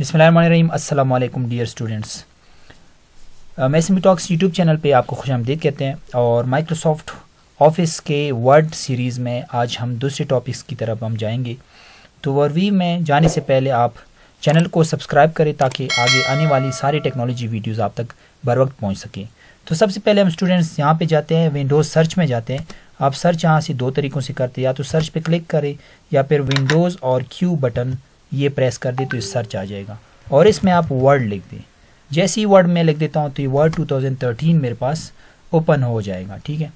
अस्सलाम वालेकुम dear students मैं सिमी टॉक्स यूट्यूब चैनल पे आपको खुश आमदीद कहते हैं और माइक्रोसॉफ्ट ऑफिस के वर्ड सीरीज़ में आज हम दूसरे टॉपिक्स की तरफ हम जाएंगे तो वर्वी में जाने से पहले आप चैनल को सब्सक्राइब करें ताकि आगे आने वाली सारी टेक्नोलॉजी वीडियोज़ आप तक बर वक्त पहुँच सकें तो सबसे पहले हम स्टूडेंट्स यहाँ पर जाते हैं विंडोज़ सर्च में जाते हैं आप सर्च यहाँ से दो तरीक़ों से करते हैं या तो सर्च पर क्लिक करें या फिर विंडोज़ और क्यू बटन ये प्रेस कर दे तो ये सर्च आ जाएगा और इसमें आप वर्ड लिख दें जैसे ही वर्ड मैं लिख देता हूँ तो ये वर्ड 2013 मेरे पास ओपन हो जाएगा ठीक है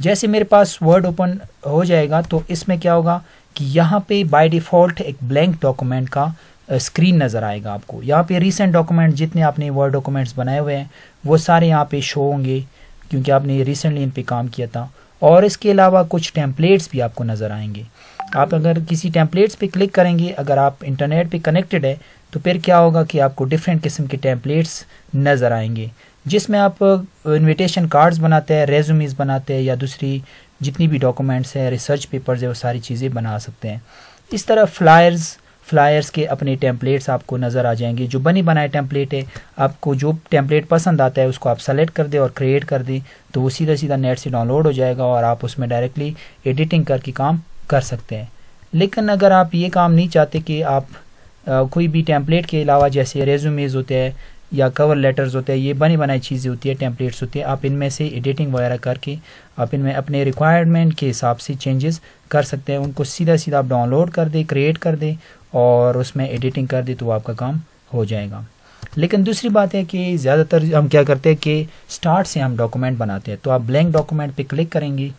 जैसे मेरे पास वर्ड ओपन हो जाएगा तो इसमें क्या होगा कि यहाँ पे बाय डिफ़ॉल्ट एक ब्लैंक डॉक्यूमेंट का स्क्रीन नज़र आएगा आपको यहाँ पे रिसेंट डॉक्यूमेंट जितने आपने वर्ड डॉक्यूमेंट्स बनाए हुए हैं वो सारे यहाँ पे शो होंगे क्योंकि आपने रिसेंटली इन पे काम किया था और इसके अलावा कुछ टेम्पलेट्स भी आपको नज़र आएंगे आप अगर किसी टेम्पलेट्स पे क्लिक करेंगे अगर आप इंटरनेट पे कनेक्टेड है तो फिर क्या होगा कि आपको डिफरेंट किस्म के टेम्पलेट्स नज़र आएंगे जिसमें आप इनविटेशन कार्ड्स बनाते हैं रेज्यूमीज़ बनाते हैं या दूसरी जितनी भी डॉक्यूमेंट्स हैं रिसर्च पेपर्स है वो सारी चीज़ें बना सकते हैं इस तरह फ्लायर्स फ्लायर्स के अपने टेम्पलेट्स आपको नज़र आ जाएंगे जो बनी बनाए टेम्पलेट है आपको जो टेम्पलेट पसंद आता है उसको आप सेलेक्ट कर दें और क्रिएट कर दें तो वो सीधा सीधा नेट से डाउनलोड हो जाएगा और आप उसमें डायरेक्टली एडिटिंग करके काम कर सकते हैं लेकिन अगर आप ये काम नहीं चाहते कि आप आ, कोई भी टेम्पलेट के अलावा जैसे रेज्यूमेज होते हैं या कवर लेटर्स होते हैं ये बनी बनाई चीज़ें होती है टेम्पलेट्स होते हैं आप इनमें से एडिटिंग वगैरह करके आप इनमें अपने रिक्वायरमेंट के हिसाब से चेंजेस कर सकते हैं उनको सीधा सीधा आप डाउनलोड कर दें क्रिएट कर दें और उसमें एडिटिंग कर दें तो आपका काम हो जाएगा लेकिन दूसरी बात है कि ज़्यादातर हम क्या करते हैं कि स्टार्ट से हम डॉक्यूमेंट बनाते हैं तो आप ब्लैंक डॉक्यूमेंट पे क्लिक करेंगे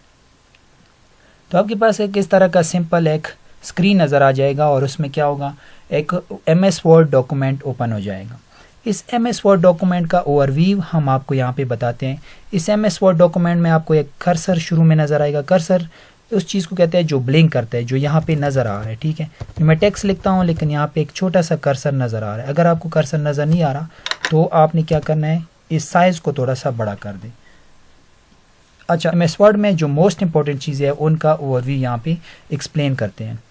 तो आपके पास एक इस तरह का सिंपल एक स्क्रीन नज़र आ जाएगा और उसमें क्या होगा एक M S Word document open हो जाएगा इस एम एस वर्ड डॉक्यूमेंट का ओवरव्यू हम आपको यहाँ पे बताते हैं इस एम एस वर्ड डॉक्यूमेंट में आपको एक कर्सर शुरू में नज़र आएगा कर्सर उस चीज़ को कहते हैं जो ब्लिंक करता है जो यहाँ पे नज़र आ रहा है ठीक है तो मैं टेक्स्ट लिखता हूँ लेकिन यहाँ पे एक छोटा सा कर्सर नज़र आ रहा है अगर आपको कर्सर नज़र नहीं आ रहा तो आपने क्या करना है इस साइज़ को थोड़ा सा बड़ा कर दें अच्छा एम एस वर्ड में जो मोस्ट इंपॉर्टेंट चीज़ें हैं उनका ओवरव्यू यहाँ पे एक्सप्लेन करते हैं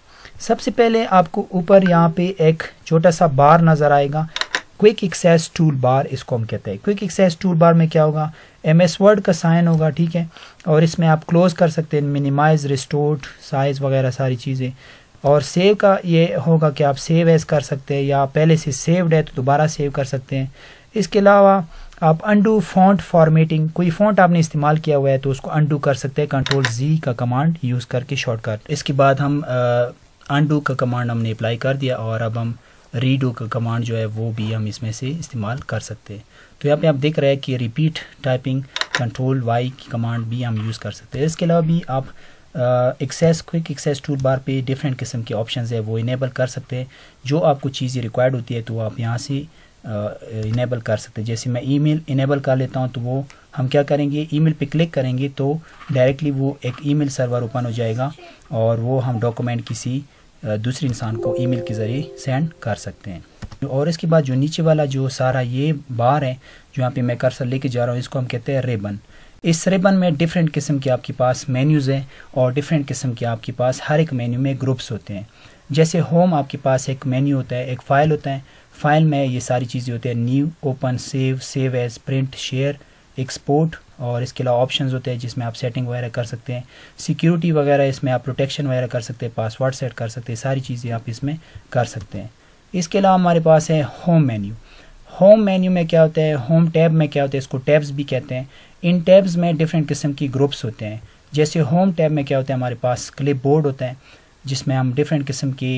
सबसे पहले आपको ऊपर यहाँ पे एक छोटा सा बार नज़र आएगा क्विक एक्सेस टूल बार इसको हम कहते हैं क्विक एक्सेस टूल बार में क्या होगा एम एस वर्ड का साइन होगा ठीक है और इसमें आप क्लोज कर सकते हैं मिनिमाइज रिस्टोर्ड साइज वगैरह सारी चीज़ें और सेव का ये होगा कि आप सेव एज कर सकते हैं या पहले से सेव्ड है तो दोबारा सेव कर सकते हैं इसके अलावा आप अंडू फॉन्ट फॉर्मेटिंग कोई फॉन्ट आपने इस्तेमाल किया हुआ है तो उसको अंडू कर सकते हैं कंट्रोल जी का कमांड यूज़ करके शॉर्टकट इसके बाद हम अंडू का कमांड हमने अप्लाई कर दिया और अब हम रीडो का कमांड जो है वो भी हम इसमें से इस्तेमाल कर सकते हैं तो यहाँ पे आप देख रहे हैं कि रिपीट टाइपिंग कंट्रोल वाई की कमांड भी हम यूज़ कर सकते हैं इसके अलावा भी आप access quick access tool bar पे डिफरेंट किस्म के ऑप्शंस है वो इनेबल कर सकते हैं जो आपको चीज़ें रिक्वायर्ड होती है तो आप यहाँ से इनेबल कर सकते हैं जैसे मैं ईमेल इनेबल कर लेता हूँ तो वो हम क्या करेंगे ईमेल पे क्लिक करेंगे तो डायरेक्टली वो एक ईमेल सर्वर ओपन हो जाएगा और वो हम डॉक्यूमेंट किसी दूसरे इंसान को ईमेल के ज़रिए सेंड कर सकते हैं और इसके बाद जो नीचे वाला जो सारा ये बार है जो यहाँ पे मैं कर्सर लेके जा रहा हूँ इसको हम कहते हैं रेबन इस रेबन में डिफरेंट किस्म के आपके पास मेन्यूज़ हैं और डिफरेंट किस्म के आपके पास हर एक मेन्यू में ग्रुप्स होते हैं जैसे होम आपके पास एक मेन्यू होता है एक फ़ाइल होता है फाइल में ये सारी चीज़ें होती है new open save save as print share export और इसके अलावा ऑप्शन होते हैं जिसमें आप सेटिंग वगैरह कर सकते हैं सिक्योरिटी वगैरह इसमें आप प्रोटेक्शन वगैरह कर सकते हैं पासवर्ड सेट कर सकते हैं सारी चीज़ें आप इसमें कर सकते हैं इसके अलावा हमारे पास है होम मेन्यू होम मेन्यू में क्या होता है होम टैब में क्या होता है इसको टैब्स भी कहते हैं इन टैब्स में डिफरेंट किस्म की ग्रुप्स होते हैं जैसे होम टैब में क्या होता है हमारे पास क्लिप बोर्ड होता है जिसमें हम डिफरेंट किस्म की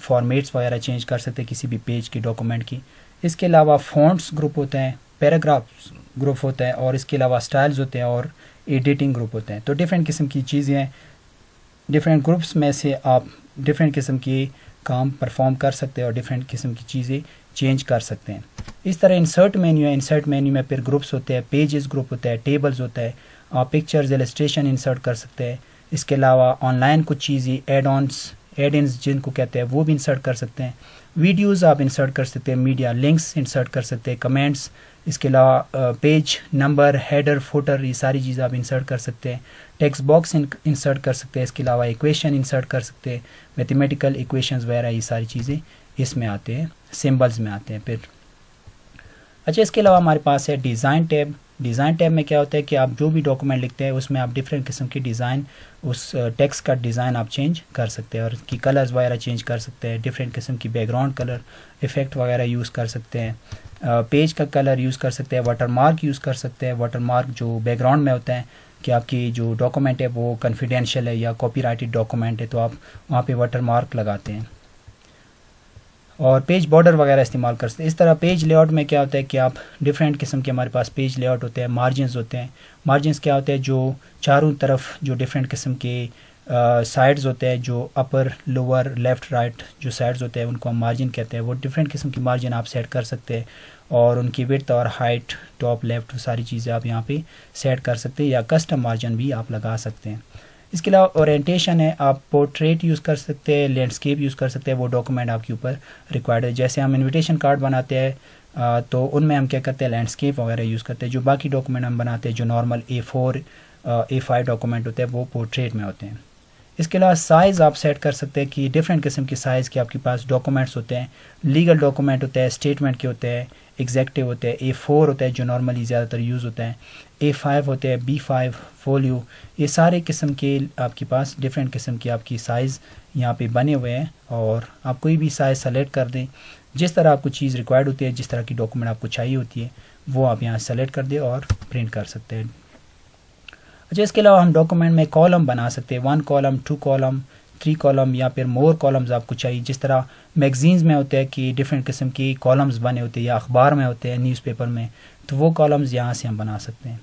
फॉर्मेट्स वगैरह चेंज कर सकते हैं किसी भी पेज की डॉक्यूमेंट की इसके अलावा फॉन्ट्स ग्रुप होते हैं पैराग्राफ्स ग्रुप होते हैं और इसके अलावा स्टाइल्स होते हैं और एडिटिंग ग्रुप होते हैं तो डिफरेंट किस्म की चीज़ें हैं डिफरेंट ग्रुप्स में से आप डिफरेंट किस्म के काम परफॉर्म कर सकते हैं और डिफरेंट किस्म की चीज़ें चेंज कर सकते हैं इस तरह इंसर्ट मेन्यू है इंसर्ट मेन्यू में फिर ग्रुप्स होते हैं पेजेस ग्रुप होता है टेबल्स होता है आप पिक्चर्स एलिस्ट्रेशन इंसर्ट कर सकते हैं इसके अलावा ऑनलाइन कुछ चीज़ें एड ऑनस एड इन जिनको कहते हैं वो भी इंसर्ट कर सकते हैं वीडियोज़ आप इंसर्ट कर सकते हैं मीडिया लिंक्स इंसर्ट कर सकते हैं कमेंट्स इसके अलावा पेज नंबर हेडर फोटर ये सारी चीज़ें आप इंसर्ट कर सकते हैं टेक्स्ट बॉक्स इंसर्ट कर सकते हैं इसके अलावा इक्वेशन इंसर्ट कर सकते हैं मैथमेटिकल इक्वेशंस वगैरह ये सारी चीज़ें इसमें आते हैं सिम्बल्स में आते हैं फिर अच्छा इसके अलावा हमारे पास है डिज़ाइन टैब डिज़ाइन टैब में क्या होता है कि आप जो भी डॉक्यूमेंट लिखते हैं उसमें आप डिफरेंट किस्म की डिज़ाइन उस टेक्स्ट का डिज़ाइन आप चेंज कर सकते हैं और की कलर्स वगैरह चेंज कर सकते हैं डिफरेंट किस्म की बैकग्राउंड कलर इफ़ेक्ट वगैरह यूज़ कर सकते हैं पेज का कलर यूज़ कर सकते हैं वाटर मार्क यूज़ कर सकते हैं वाटर मार्क जो बैकग्राउंड में होता है कि आपकी जो डॉक्यूमेंट है वो कॉन्फिडेंशियल है या कॉपीराइटेड डॉक्यूमेंट है तो आप वहाँ पे वाटर मार्क लगाते हैं और पेज बॉर्डर वगैरह इस्तेमाल कर सकते हैं इस तरह पेज लेआउट में क्या होता है कि आप डिफरेंट किस्म के हमारे पास पेज लेआउट होते हैं मार्जिनस होते हैं मार्जिनस क्या होते हैं जो चारों तरफ जो डिफरेंट किस्म के साइड्स होते हैं जो अपर लोअर लेफ़्ट राइट जो साइड्स होते हैं उनको हम मार्जिन कहते हैं वो डिफरेंट किस्म की मार्जिन आप सेट कर सकते हैं और उनकी विथ और हाइट टॉप लेफ़्ट सारी चीज़ें आप यहाँ पे सेट कर सकते हैं या कस्टम मार्जिन भी आप लगा सकते हैं इसके अलावा ओरिएंटेशन है आप पोर्ट्रेट यूज़ कर सकते हैं लैंडस्केप यूज़ कर सकते हैं वो डॉक्यूमेंट आपके ऊपर रिक्वायर्ड है जैसे हम इनविटेशन कार्ड बनाते हैं तो उनमें हम क्या करते हैं लैंडस्केप वगैरह यूज़ करते हैं जो बाकी डॉक्यूमेंट हम बनाते हैं जो normal A four A five document होते हैं वो पोर्ट्रेट में होते हैं इसके अलावा साइज़ आप सेट कर सकते हैं कि डिफरेंट किस्म के साइज़ के आपके पास डॉक्यूमेंट्स होते हैं लीगल डॉक्यूमेंट होते हैं स्टेटमेंट के होते हैं एग्जैक्टिव होते हैं ए फोर होता है जो नॉर्मली ज़्यादातर यूज़ होते हैं ए फाइव होते हैं बी फाइव फोलियो ये सारे किस्म के आपके पास डिफरेंट किस्म की आपकी साइज़ यहाँ पे बने हुए हैं और आप कोई भी साइज़ सेलेक्ट कर दें जिस तरह आपको चीज़ रिक्वायर्ड होती है जिस तरह की डॉक्यूमेंट आपको चाहिए होती है वो आप यहाँ सेलेक्ट कर दें और प्रिंट कर सकते हैं अच्छा इसके अलावा हम डॉक्यूमेंट में कॉलम बना सकते हैं one column two column three column या फिर मोर कॉलम्स आपको चाहिए जिस तरह मैगजीन्स में होते हैं कि डिफरेंट किस्म की कॉलम्स बने होते हैं या अखबार में होते हैं न्यूज़पेपर में तो वो कॉलम्स यहाँ से हम बना सकते हैं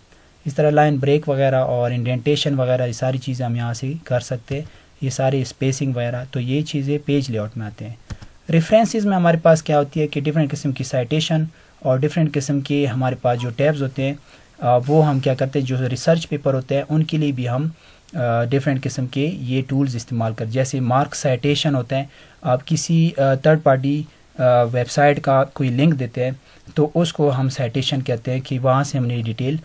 इस तरह लाइन ब्रेक वगैरह और इंडेंटेशन वगैरह ये सारी चीज़ें हम यहाँ से कर सकते हैं ये सारी स्पेसिंग वगैरह तो ये चीज़ें पेज लेआउट में आते हैं रेफरेंसेस में हमारे पास क्या होती है कि डिफरेंट किस्म की साइटेशन और डिफरेंट किस्म के हमारे पास जो टैब्स होते हैं वो हम क्या करते हैं जो रिसर्च पेपर होते हैं उनके लिए भी हम डिफरेंट किस्म के ये टूल्स इस्तेमाल कर जैसे मार्क साइटेशन होते हैं आप किसी थर्ड पार्टी वेबसाइट का कोई लिंक देते हैं तो उसको हम साइटेशन कहते हैं कि वहाँ से हमने डिटेल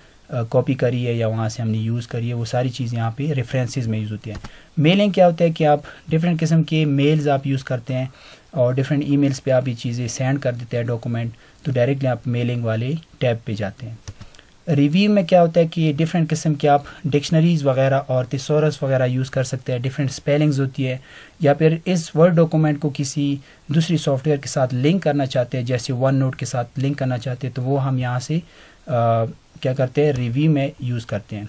कॉपी करी है या वहाँ से हमने यूज़ करी है वो सारी चीज़ें यहाँ पे रेफरेंसेस में यूज़ होती हैं मेलिंग क्या होता है कि आप डिफरेंट किस्म के मेल्स आप यूज़ करते हैं और डिफरेंट ईमेल्स पे आप ये चीज़ें सेंड कर देते हैं डॉक्यूमेंट तो डायरेक्टली आप मेलिंग वाले टैब पे जाते हैं रिव्यू में क्या होता है कि डिफरेंट किस्म के आप डिक्शनरीज़ वगैरह और तिसोरस वगैरह यूज़ कर सकते हैं डिफरेंट स्पेलिंग्स होती है या फिर इस वर्ड डॉक्यूमेंट को किसी दूसरी सॉफ्टवेयर के साथ लिंक करना चाहते हैं जैसे वन नोट के साथ लिंक करना चाहते हैं तो वो हम यहाँ से आ, क्या करते हैं रिव्यू में यूज़ करते हैं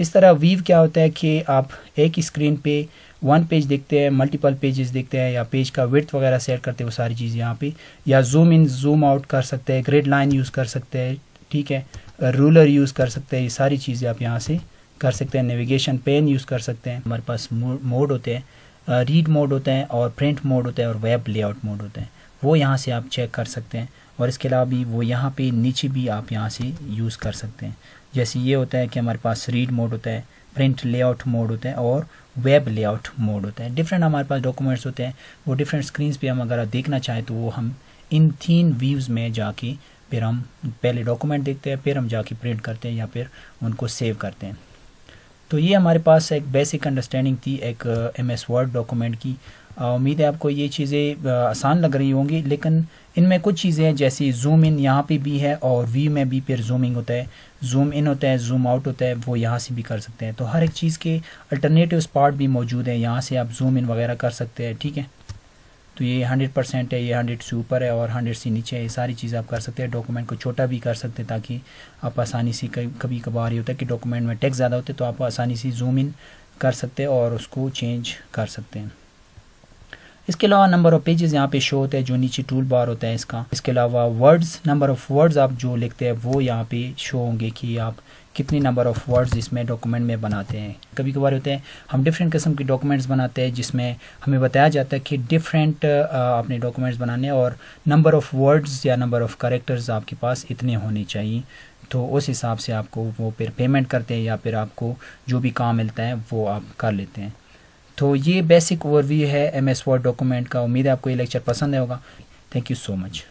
इस तरह वीव क्या होता है कि आप एक स्क्रीन पे वन पेज देखते हैं मल्टीपल पेजेस देखते हैं या पेज का विथ वगैरह सेट करते हैं वो सारी चीज़ यहाँ पे या जूम इन जूम आउट कर सकते हैं ग्रेड लाइन यूज़ कर सकते हैं ठीक है रूलर यूज़ कर सकते हैं ये सारी चीज़ें आप यहाँ से कर सकते हैं नेविगेशन पेन यूज़ कर सकते हैं हमारे पास मोड होते हैं रीड मोड होते हैं और प्रिंट मोड होते हैं और वेब लेआउट मोड होते हैं वो यहाँ से आप चेक कर सकते हैं और इसके अलावा भी वो यहाँ पे नीचे भी आप यहाँ से यूज़ कर सकते हैं जैसे ये होता है कि हमारे पास रीड मोड होता है प्रिंट लेआउट मोड होता है और वेब लेआउट मोड होता है डिफरेंट हमारे पास डॉक्यूमेंट्स होते हैं वो डिफरेंट स्क्रीनस पर हम अगर देखना चाहें तो वो हम इन तीन व्यूज़ में जाके फिर हम पहले डॉक्यूमेंट देखते हैं फिर हम जाके प्रिंट करते हैं या फिर उनको सेव करते हैं तो ये हमारे पास एक बेसिक अंडरस्टैंडिंग थी एक एम एस वर्ड डॉक्यूमेंट की उम्मीद है आपको ये चीज़ें आसान लग रही होंगी लेकिन इनमें कुछ चीज़ें हैं जैसे जूम इन यहाँ पे भी है और वी में भी फिर जूमिंग होता है जूम इन होता है जूम आउट होता है वो यहाँ से भी कर सकते हैं तो हर एक चीज़ के अल्टरनेटिव पार्ट भी मौजूद हैं यहाँ से आप जूम इन वगैरह कर सकते हैं ठीक है तो ये हंड्रेड परसेंट है ये हंड्रेड से ऊपर है और हंड्रेड से नीचे है ये सारी चीज़ आप कर सकते हैं डॉक्यूमेंट को छोटा भी कर सकते हैं ताकि आप आसानी से कभी कभार ये होता है कि डॉक्यूमेंट में टेक्स ज़्यादा होते तो आप आसानी से जूम इन कर सकते हैं और उसको चेंज कर सकते हैं इसके अलावा नंबर ऑफ पेजेस यहाँ पे शो होते हैं जो नीचे टूल बार होता है इसका इसके अलावा वर्ड्स नंबर ऑफ वर्ड्स आप जो लिखते हैं वो यहाँ पे शो होंगे कि आप कितनी नंबर ऑफ़ वर्ड्स इसमें डॉक्यूमेंट में बनाते हैं कभी कभार होते हैं हम डिफरेंट किस्म के डॉक्यूमेंट्स बनाते हैं जिसमें हमें बताया जाता है कि डिफरेंट आपने डॉक्यूमेंट्स बनाने और नंबर ऑफ़ वर्ड्स या नंबर ऑफ़ करेक्टर्स आपके पास इतने होने चाहिए तो उस हिसाब से आपको वो फिर पेमेंट करते हैं या फिर आपको जो भी काम मिलता है वो आप कर लेते हैं तो ये बेसिक ओवरव्यू है एम एस वर्ड डॉक्यूमेंट का उम्मीद है आपको ये लेक्चर पसंद होगा थैंक यू सो मच